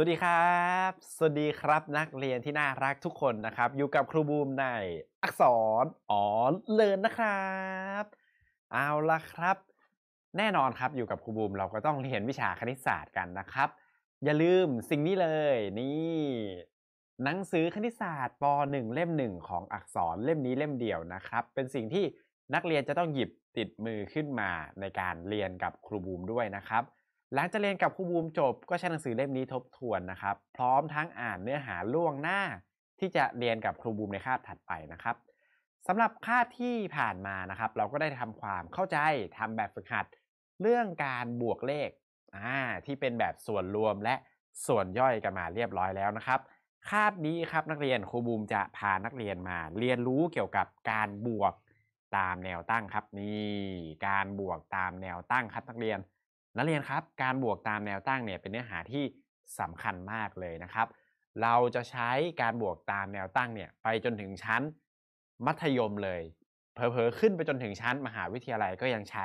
สวัสดีครับ สวัสดีครับนักเรียนที่น่ารักทุกคนนะครับ อยู่กับครูบูมในอักษรอ๋อนเลินนะครับ เอาละครับ แน่นอนครับอยู่กับครูบูมเราก็ต้องเรียนวิชาคณิตศาสตร์กันนะครับ อย่าลืมสิ่งนี้เลยนี่ หนังสือคณิตศาสตร์ป .1 เล่มหนึ่งของอักษรเล่มนี้เล่มเดียวนะครับ เป็นสิ่งที่นักเรียนจะต้องหยิบติดมือขึ้นมาในการเรียนกับครูบูมด้วยนะครับหลังจากเรียนกับครูบูมจบก็ใช้หนังสือเล่มนี้ทบทวนนะครับ พร้อมทั้งอ่านเนื้อหาล่วงหน้า ที่จะเรียนกับครูบูมในคาบถัดไปนะครับสำหรับคาบที่ผ่านมานะครับ เราก็ได้ทำความเข้าใจทำแบบฝึกหัด เรื่องการบวกเลขอ่าที่เป็นแบบส่วนรวมและส่วนย่อยกันมาเรียบร้อยแล้วนะครับ คาบนี้ครับนักเรียนครูบูมจะพานักเรียนมา เรียนรู้เกี่ยวกับการบวกตามแนวตั้งครับนี่การบวกตามแนวตั้งครับนักเรียนนักเรียนครับการบวกตามแนวตั้งเนี่ยเป็นเนื้อหาที่สำคัญมากเลยนะครับ เราจะใช้การบวกตามแนวตั้งเนี่ยไปจนถึงชั้นมัธยมเลยเผลอๆขึ้นไปจนถึงชั้นมหาวิทยาลัยก็ยังใช้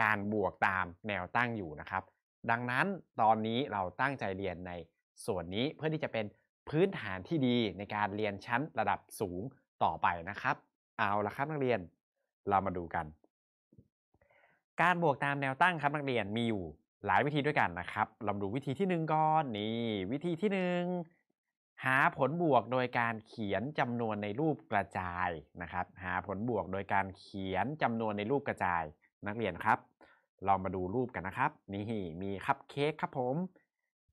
การบวกตามแนวตั้งอยู่นะครับ ดังนั้นตอนนี้เราตั้งใจเรียนในส่วนนี้เพื่อที่จะเป็นพื้นฐานที่ดีในการเรียนชั้นระดับสูงต่อไปนะครับ เอาละครับนักเรียนเรามาดูกันการบวกตามแนวตั้งครับนักเรียนมีอยู่หลายวิธีด้วยกันนะครับลองดูวิธีที่1ก่อนนี่วิธีที่ 1 หาผลบวกโดยการเขียนจำนวนในรูปกระจายนะครับ หาผลบวกโดยการเขียนจำนวนในรูปกระจายนักเรียนครับลองมาดูรูปกันนะครับนี่มีคัพเค้กครับผม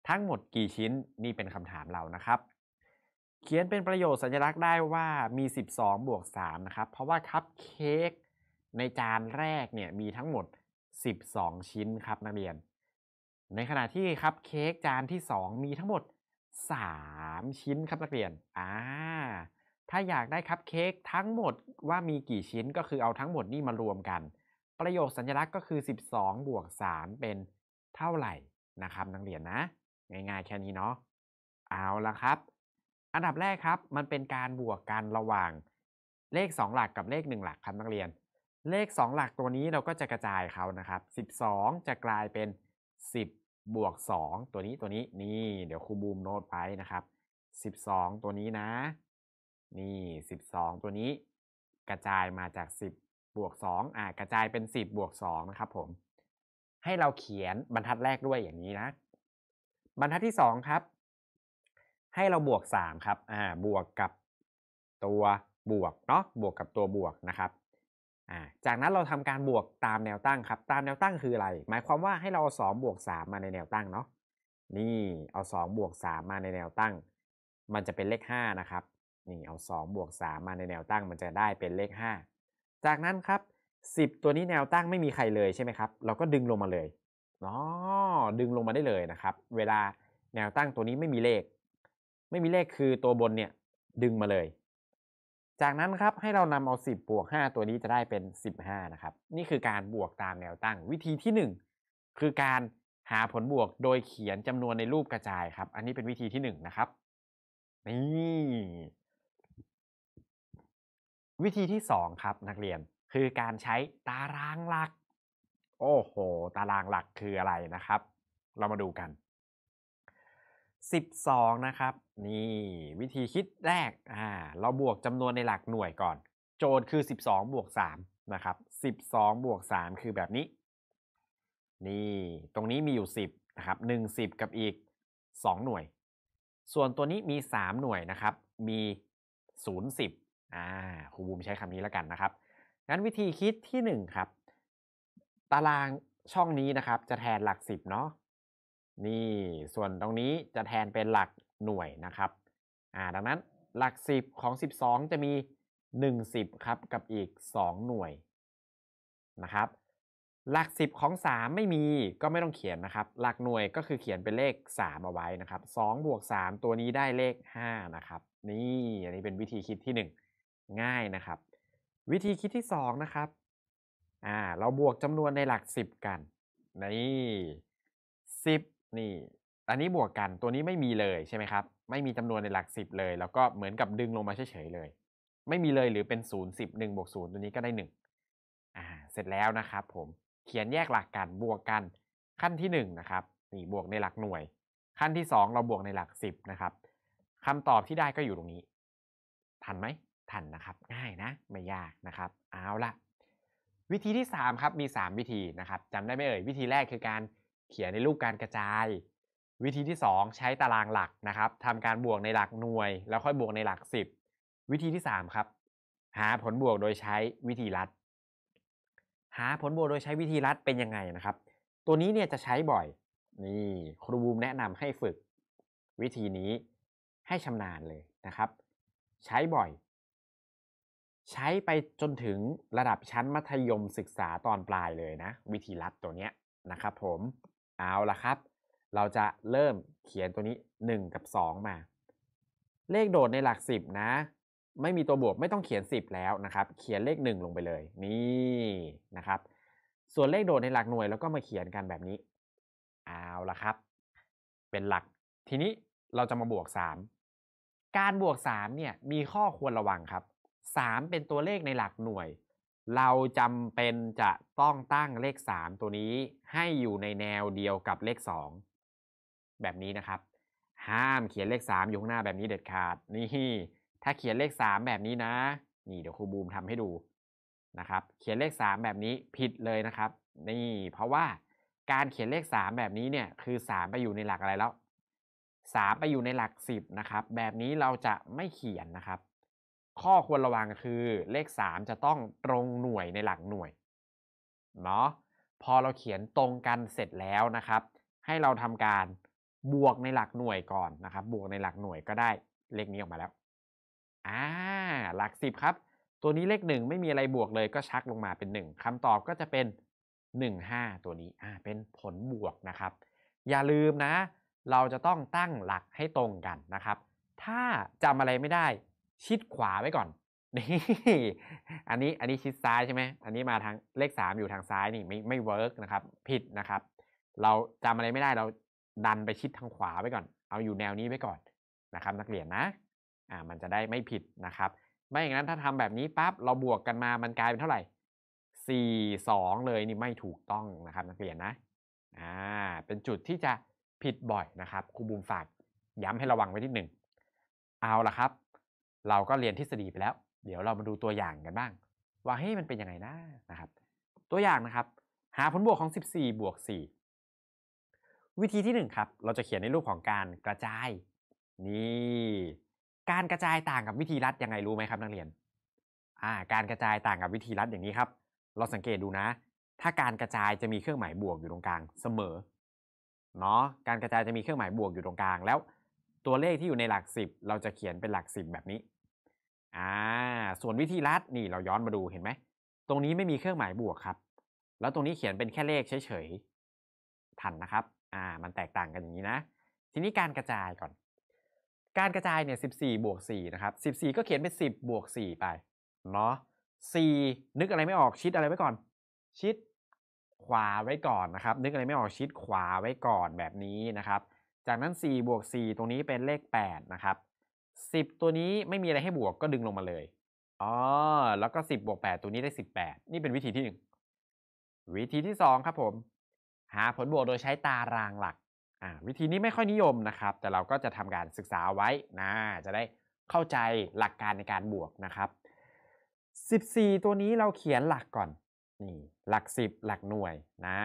ทั้งหมดกี่ชิ้นนี่เป็นคำถามเรานะครับ เขียนเป็นประโยชน์สัญลักษณ์ได้ว่ามี 12บวก3นะครับ เพราะว่าคัพเค้กในจานแรกเนี่ยมีทั้งหมด12 ชิ้นครับนักเรียน ในขณะที่ครับเค้กจานที่2มีทั้งหมด 3 ชิ้นครับนักเรียนอ่าถ้าอยากได้ครับเค้กทั้งหมดว่ามีกี่ชิ้นก็คือเอาทั้งหมดนี่มารวมกัน ประโยคสัญลักษณ์ก็คือ12บวก3เป็นเท่าไหร่นะครับนักเรียนนะ ง่ายๆแค่นี้เนาะ เอาละครับ อันดับแรกครับมันเป็นการบวกกันระหว่าง เลข 2หลักกับเลข1 หลักครับนักเรียนเลข 2 หลักตัวนี้เราก็จะกระจายเขานะครับ12 จะกลายเป็น 10บวก2ตัวนี้ตัวนี้นี่เดี๋ยวครูบูมโน้ตไปนะครับ12 ตัวนี้นะ นี่12ตัวนี้ กระจายมาจาก10บวก2อ่ากระจายเป็น 10บวก2นะครับผม ให้เราเขียนบรรทัดแรกด้วยอย่างนี้นะ บรรทัดที่2ครับ ให้เราบวก3ครับอ่าบวกกับตัวบวกเนาะบวกกับตัวบวกนะครับจากนั้นเราทำการบวกตามแนวตั้งครับตามแนวตั้งคืออะไร หมายความว่าให้เราเอา2บวก3มาในแนวตั้งเนาะนี่ เอา2บวก3มาในแนวตั้ง มันจะเป็นเลข5นะครับนี่เอา2บวก3มาในแนวตั้ง มันจะได้เป็นเลข5จากนั้นครับ10ตัวนี้แนวตั้งไม่มีใครเลยใช่ไหมครับเราก็ดึงลงมาเลยอ๋อดึงลงมาได้เลยนะครับ เวลาแนวตั้งตัวนี้ไม่มีเลข ไม่มีเลขคือตัวบนเนี่ยดึงมาเลยจากนั้นครับให้เรานำเอา 10บวก5ตัวนี้จะได้เป็น 15นะครับนี่คือการบวกตามแนวตั้ง วิธีที่ 1คือการหาผลบวกโดยเขียนจำนวนในรูปกระจายครับ อันนี้เป็นวิธีที่1นะครับนี่ วิธีที่2ครับ นักเรียนคือการใช้ตารางหลัก โอ้โห ตารางหลักคืออะไรนะครับ เรามาดูกัน12นะครับนี่วิธีคิดแรกอ่าเราบวกจำนวนในหลักหน่วยก่อน โจทย์คือ 12บวก3นะครับ12บวก3คือแบบนี้ นี่ ตรงนี้มีอยู่ 10 นะครับ1 10 กับอีก 2 หน่วย ส่วนตัวนี้มี 3 หน่วยนะครับ มี 0 10อ่าครูบูมใช้คำนี้แล้วกันนะครับงั้นวิธีคิดที่1ครับ ตารางช่องนี้นะครับ จะแทนหลัก10เนาะนี่ส่วนตรงนี้จะแทนเป็นหลักหน่วยนะครับ อ่าดังนั้นหลัก10ของ12จะมี1 0ครับกับอีก2 หน่วยนะครับ หลัก10ของ3ไม่มีก็ไม่ต้องเขียนนะครับ หลักหน่วยก็คือเขียนเป็นเลข3เอาไว้นะครับ2บวก3ตัวนี้ได้เลข5นะครับนี่อันนี้เป็นวิธีคิดที่1ง่ายนะครับ วิธีคิดที่ 2 นะครับ อ่า เราบวกจำนวนในหลัก10กันนี่10นี่อันนี้บวกกันตัวนี้ไม่มีเลยใช่ไหมครับ ไม่มีจำนวนในหลักสิบเลย แล้วก็เหมือนกับดึงลงมาเฉยๆเลย ไม่มีเลยหรือเป็นศูนย์สิบหนึ่งบวกศูนย์ตัวนี้ก็ได้หนึ่งอ่า เสร็จแล้วนะครับผมเขียนแยกหลักกันบวกกันขั้นที่หนึ่งนะครับนี่บวกในหลักหน่วย ขั้นที่สองเราบวกในหลักสิบนะครับคำตอบที่ได้ก็อยู่ตรงนี้ทันไหมทันนะครับ ง่ายนะไม่ยากนะครับ เอาละวิธีที่3ครับมี3วิธีนะครับจำได้ไหมเอ่ยวิธีแรกคือการเขียนในรูปการกระจาย วิธีที่2ใช้ตารางหลักนะครับทำการบวกในหลักหน่วยแล้วค่อยบวกในหลัก10วิธีที่3ครับ หาผลบวกโดยใช้วิธีลัด หาผลบวกโดยใช้วิธีลัดเป็นยังไงนะครับ ตัวนี้เนี่ยจะใช้บ่อย นี่ครูบูมแนะนำให้ฝึก วิธีนี้ให้ชำนาญเลยนะครับ ใช้บ่อย ใช้ไปจนถึงระดับชั้นมัธยมศึกษาตอนปลายเลยนะวิธีลัดตัวเนี้ยนะครับ ผมเอาละครับเราจะเริ่มเขียนตัวนี้ 1 กับ2มา เลขโดดในหลัก10นะ ไม่มีตัวบวกไม่ต้องเขียน 10 แล้วนะครับ เขียนเลข 1 ลงไปเลย นี่นะครับ ส่วนเลขโดดในหลักหน่วยแล้วก็มาเขียนกันแบบนี้ เอาละครับ เป็นหลักทีนี้เราจะมาบวก 3 การบวก3เนี่ย มีข้อควรระวังครับ 3 เป็นตัวเลขในหลักหน่วยเราจำเป็นจะต้องตั้งเลข3ตัวนี้ให้อยู่ในแนวเดียวกับเลข2แบบนี้นะครับ ห้ามเขียนเลข3อยู่ข้างหน้าแบบนี้เด็ดขาด นี่ถ้าเขียนเลข3แบบนี้นะนี่เดี๋ยวครูบูมทำให้ดูนะครับ เขียนเลข3แบบนี้ผิดเลยนะครับนี่เพราะว่าการเขียนเลข3แบบนี้เนี่ย คือ3ไปอยู่ในหลักอะไรแล้ว3ไปอยู่ในหลัก 10นะครับ แบบนี้เราจะไม่เขียนนะครับข้อควรระวังคือเลข3จะต้องตรงหน่วยในหลักหน่วยเนาะพอเราเขียนตรงกันเสร็จแล้วนะครับ ให้เราทำการบวกในหลักหน่วยก่อนนะครับ บวกในหลักหน่วยก็ได้ เลขนี้ออกมาแล้วอ่าหลัก10ครับตัวนี้เลข 1 ไม่มีอะไรบวกเลยก็ชักลงมาเป็น 1 คำตอบก็จะเป็น1าตัวนี้อ่าเป็นผลบวกนะครับ อย่าลืมนะ เราจะต้องตั้งหลักให้ตรงกันนะครับ ถ้าจำอะไรไม่ได้ชิดขวาไว้ก่อน นี่ อันนี้ อันนี้ชิดซ้ายใช่ไหม อันนี้มาทางเลข3อยู่ทางซ้ายนี่ไม่ไม่เวิร์กนะครับ ผิดนะครับ เราจำอะไรไม่ได้เราดันไปชิดทางขวาไว้ก่อน เอาอยู่แนวนี้ไว้ก่อนนะครับ นักเรียนนะ อ่า มันจะได้ไม่ผิดนะครับ ไม่อย่างนั้นถ้าทำแบบนี้ปั๊บเราบวกกันมา มันกลายเป็นเท่าไหร่4 2เลยนี่ไม่ถูกต้องนะครับ นักเรียนนะ อ่า เป็นจุดที่จะผิดบ่อยนะครับครูบูมฝากย้ำให้ระวังไว้ที่หนึ่ง เอาละครับเราก็เรียนทฤษฎีไปแล้ว เดี๋ยวเรามาดูตัวอย่างกันบ้าง ว่าเฮ้ยมันเป็นยังไงนะนะครับ ตัวอย่างนะครับ หาผลบวกของ14บวก4วิธีที่1ครับ เราจะเขียนในรูปของการกระจายนี่การกระจายต่างกับวิธีรัดยังไงรู้ไหมครับนักเรียน อ่า การกระจายต่างกับวิธีรัดอย่างนี้ครับ เราสังเกตดูนะ ถ้าการกระจายจะมีเครื่องหมายบวกอยู่ตรงกลางเสมอ เนาะการกระจายจะมีเครื่องหมายบวกอยู่ตรงกลางแล้ว ตัวเลขที่อยู่ในหลัก10เราจะเขียนเป็นหลัก10แบบนี้อ่าส่วนวิธีลัดนี่เราย้อนมาดูเห็นไหมตรงนี้ไม่มีเครื่องหมายบวกครับ แล้วตรงนี้เขียนเป็นแค่เลขเฉยๆทันนะครับ อ่า มันแตกต่างกันอย่างนี้นะทีนี้การกระจายก่อน การกระจายเนี่ยสิบสี่บวกสี่นะครับสสิบี่ก็เขียนเป็นสิบบวกสี่ไปเนาะสี่นึกอะไรไม่ออกชิดอะไรไว้ก่อน ชิดขวาไว้ก่อนนะครับ นึกอะไรไม่ออกชิดขวาไว้ก่อนแบบนี้นะครับ จากนั้นสี่บวกสี่ตรงนี้เป็นเลขแปดนะครับ10ตัวนี้ไม่มีอะไรให้บวกก็ดึงลงมาเลยอ๋อแล้วก็10บวก8ตัวนี้ได้18นี่เป็นวิธีที่1วิธีที่2ครับผม หาผลบวกโดยใช้ตารางหลัก อ่า วิธีนี้ไม่ค่อยนิยมนะครับ แต่เราก็จะทำการศึกษาไว้นะ จะได้เข้าใจหลักการในการบวกนะครับ14ตัวนี้เราเขียนหลักก่อน นี่ หลัก10หลักหน่วยนะ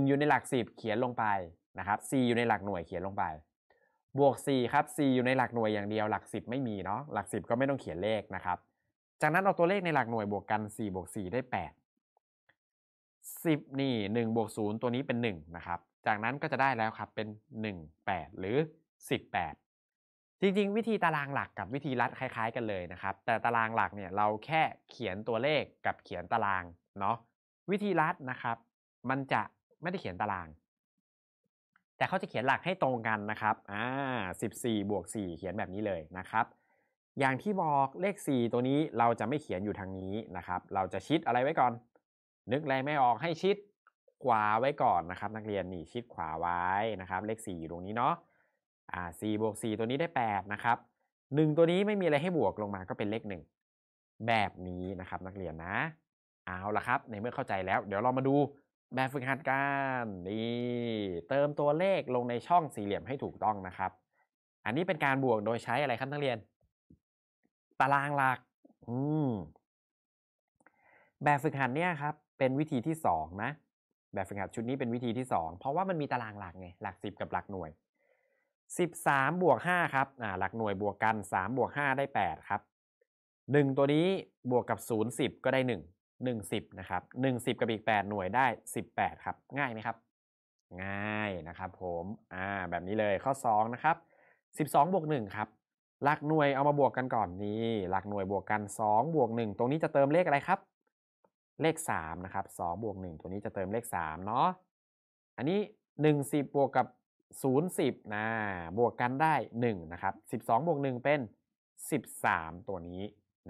งอยู่ในหลัก10เขียนลงไปนะครับ4อยู่ในหลักหน่วยเขียนลงไปบวก4ครับ 4 อยู่ในหลักหน่วยอย่างเดียวหลัก10ไม่มีเนาะหลัก 10 ก็ไม่ต้องเขียนเลขนะครับ จากนั้นเอาตัวเลขในหลักหน่วยบวกกัน 4 บวก 4 ได้ 8 10 นี่ 1บวก0 ตัวนี้เป็น 1 นะครับ จากนั้นก็จะได้แล้วครับเป็น 1 8 หรือ18จริงๆ วิธีตารางหลักกับวิธีรัดคล้ายๆกันเลยนะครับแต่ตารางหลักเนี่ยเราแค่เขียนตัวเลขกับเขียนตารางเนาะวิธีรัดนะครับ มันจะไม่ได้เขียนตารางแต่เขาจะเขียนหลักให้ตรงกันนะครับ อ่า14บวก4เขียนแบบนี้เลยนะครับ อย่างที่บอกเลข4ตัวนี้เราจะไม่เขียนอยู่ทางนี้นะครับ เราจะชิดอะไรไว้ก่อน นึกอะไรไม่ออกให้ชิดขวาไว้ก่อนนะครับ นักเรียนนี่ชิดขวาไว้นะครับ เลข 4 อยู่ตรงนี้เนาะ อ่า4บวก4ตัวนี้ได้8นะครับ1ตัวนี้ไม่มีอะไรให้บวกลงมาก็เป็นเลข1แบบนี้นะครับ นักเรียนนะ เอาละครับ ในเมื่อเข้าใจแล้ว เดี๋ยวเรามาดูแบบฝึกหัดการ นี่ เติมตัวเลขลงในช่องสี่เหลี่ยมให้ถูกต้องนะครับ อันนี้เป็นการบวกโดยใช้อะไรครับนักเรียน ตารางหลัก อืม แบบฝึกหัดเนี่ยครับ เป็นวิธีที่สองนะแบบฝึกหัดชุดนี้เป็นวิธีที่สองเพราะว่ามันมีตารางหลักไง หลักสิบกับหลักหน่วยสิบสามบวกห้าครับอ่าหลักหน่วยบวกกันสามบวกห้าได้แปดครับหนึ่งตัวนี้บวกกับศูนย์สิบก็ได้หนึ่ง10นะครับ1 10กับอีก8หน่วยได้18ครับ ง่ายไหมครับ ง่ายนะครับ ผมอ่าแบบนี้เลยข้อ2นะครับ12บวก1ครับหลักหน่วยเอามาบวกกันก่อนนี่หลักหน่วยบวกกัน2บวก1ตรงนี้จะเติมเลขอะไรครับ เลข3นะครับ2บวก1ตัวนี้จะเติมเลข3เนาะอันนี้1 10บวกกับ0 10นะบวกกันได้1นะครับ12บวก1เป็น13ตัวนี้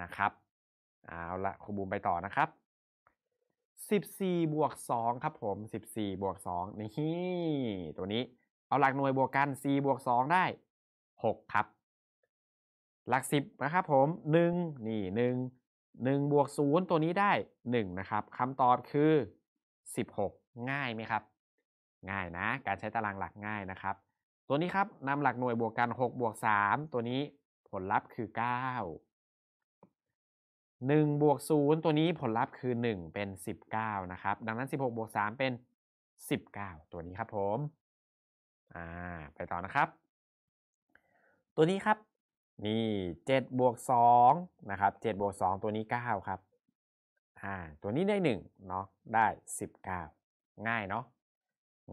นะครับเอาละครูบูมไปต่อนะครับ14บวก2ครับผม14บวก2นี่ ตัวนี้ เอาหลักหน่วยบวกกัน4บวก2ได้6ครับ หลัก10นะครับ ผม1นี่1 1บวก0ตัวนี้ได้ 1 นะครับคำตอบคือ 16 ง่ายไหมครับ ง่ายนะการใช้ตารางหลักง่ายนะครับ ตัวนี้ครับนำหลักหน่วยบวกกัน6บวก3ตัวนี้ผลลัพธ์คือ9 1บวก0ตัวนี้ผลลัพธ์คือ1เป็น19นะครับ ดังนั้น16บวก3เป็น19ตัวนี้ครับผม อ่า ไปต่อนะครับ ตัวนี้ครับนี่7บวก2นะครับ7บวก2ตัวนี้9ครับอ่า ตัวนี้ได้1เนาะได้19ง่ายเนาะ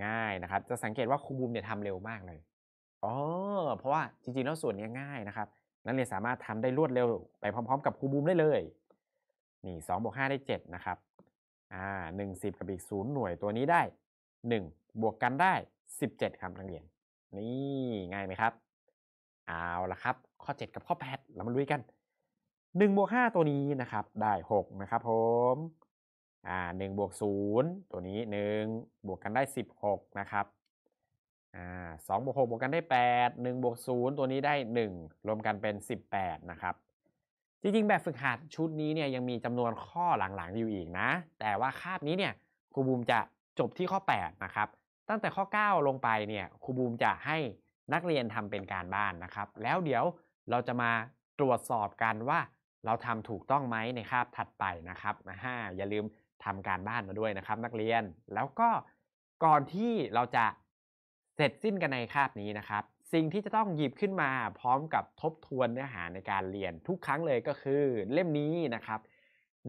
ง่ายนะครับ จะสังเกตว่าครูบูมเนี่ยทำเร็วมากเลยอ๋อเพราะว่าจริงๆแล้วส่วนนี้ง่ายนะครับนักเรียนสามารถทำได้รวดเร็วไปพร้อม ๆ กับครูบูมได้เลยนี่สองบวกห้าได้เจ็ดนะครับ อ่าหนึ่งสิบกับอีกศูนย์หน่วยตัวนี้ได้หนึ่งบวกกันได้สิบเจ็ดครับนักเรียน นี่ง่ายไหมครับ เอาละครับ ข้อเจ็ดกับข้อแปดเรามาลุยกันหนึ่งบวกห้าตัวนี้นะครับ ได้หกนะครับ ผม อ่าหนึ่งบวกศูนย์ตัวนี้หนึ่งบวกกันได้สิบหกนะครับ อ่าสองบวกหกบวกกันได้แปดหนึ่งบวกศูนย์ตัวนี้ได้หนึ่งรวมกันเป็นสิบแปดนะครับจริงๆ แบบฝึกหัดชุดนี้เนี่ยยังมีจำนวนข้อหลังๆ อยู่อีกนะ แต่ว่าคาบนี้เนี่ยครูบูมจะจบที่ข้อ8นะครับ ตั้งแต่ข้อ9ลงไปเนี่ยครูบูมจะให้นักเรียนทำเป็นการบ้านนะครับ แล้วเดี๋ยวเราจะมาตรวจสอบกันว่า เราทำถูกต้องไหมในคาบถัดไปนะครับนะฮะอย่าลืมทำการบ้านมาด้วยนะครับ นักเรียนแล้วก็ก่อนที่เราจะเสร็จสิ้นกันในคาบนี้นะครับสิ่งที่จะต้องหยิบขึ้นมาพร้อมกับทบทวนเนื้อหาในการเรียนทุกครั้งเลยก็คือเล่มนี้นะครับ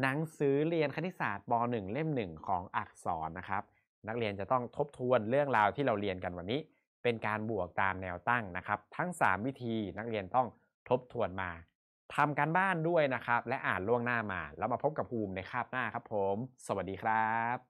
หนังสือเรียนคณิตศาสตร์ป .1 เล่ม1ของอักษรนะครับ นักเรียนจะต้องทบทวนเรื่องราวที่เราเรียนกันวันนี้ เป็นการบวกตามแนวตั้งนะครับ ทั้ง 3 วิธี นักเรียนต้องทบทวนมาทำการบ้านด้วยนะครับ และอ่านล่วงหน้ามาแล้วมาพบกับภูมิในคาบหน้าครับ ผม สวัสดีครับ